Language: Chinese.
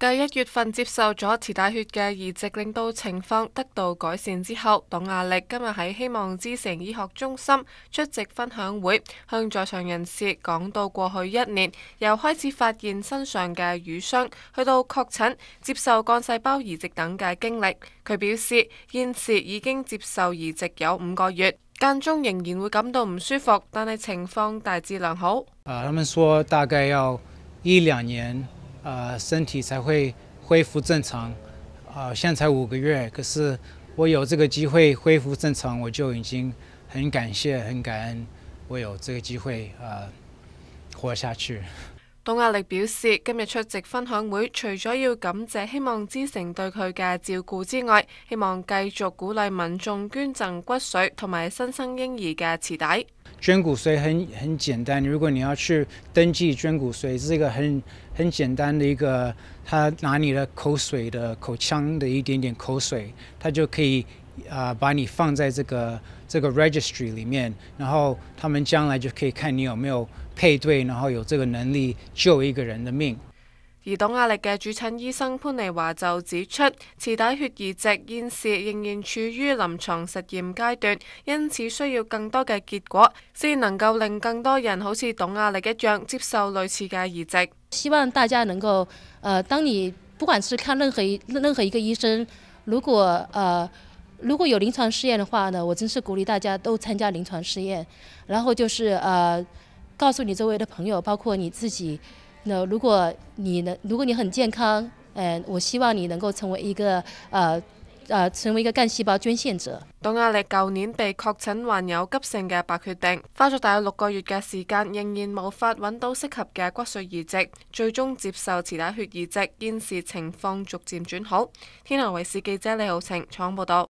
继一月份接受咗脐带血嘅移植，令到情况得到改善之后，董亚力今日喺希望之城医学中心出席分享会，向在场人士讲到过去一年由开始发现身上嘅瘀伤，去到确诊、接受干细胞移植等嘅经历。佢表示，现时已经接受移植有五个月，间中仍然会感到唔舒服，但系情况大致良好。啊，他们说大概要一两年。呃，身体才会恢复正常。啊，现在才五个月，可是我有这个机会恢复正常，我就已经很感谢、很感恩，我有这个机会啊，活下去。董亚力表示，今日出席分享会，除咗要感谢希望之城对佢嘅照顾之外，希望继续鼓励民众捐赠骨髓同埋新生婴儿嘅脐带。捐骨髓很很简单，如果你要去登记捐骨髓，是一个很很简单的一个，他拿你的口水的口腔的一点点口水，他就可以。啊，把你放在这个这个 registry 里面，然后他们将来就可以看你有没有配对，然后有这个能力救一个人的命。而董亚力嘅主诊医生潘丽华就指出，脐带血移植现时仍然处于临床实验阶段，因此需要更多嘅结果，先能够令更多人好似董亚力一样接受类似嘅移植。希望大家能够，呃，当你不管是看任何一任何一个医生，如果呃。如果有临床试验的话呢，我真是鼓励大家都参加临床试验。然后就是呃，告诉你周围的朋友，包括你自己，那如果你能，如果你很健康，嗯，我希望你能够成为一个呃呃成为一个干细胞捐献者。董亚力旧年被确诊患有急性嘅白血病，花咗大约六个月嘅时间，仍然无法揾到适合嘅骨髓移植，最终接受脐带血移植，现时情况逐渐转好。天河卫视记者李浩晴采访报道。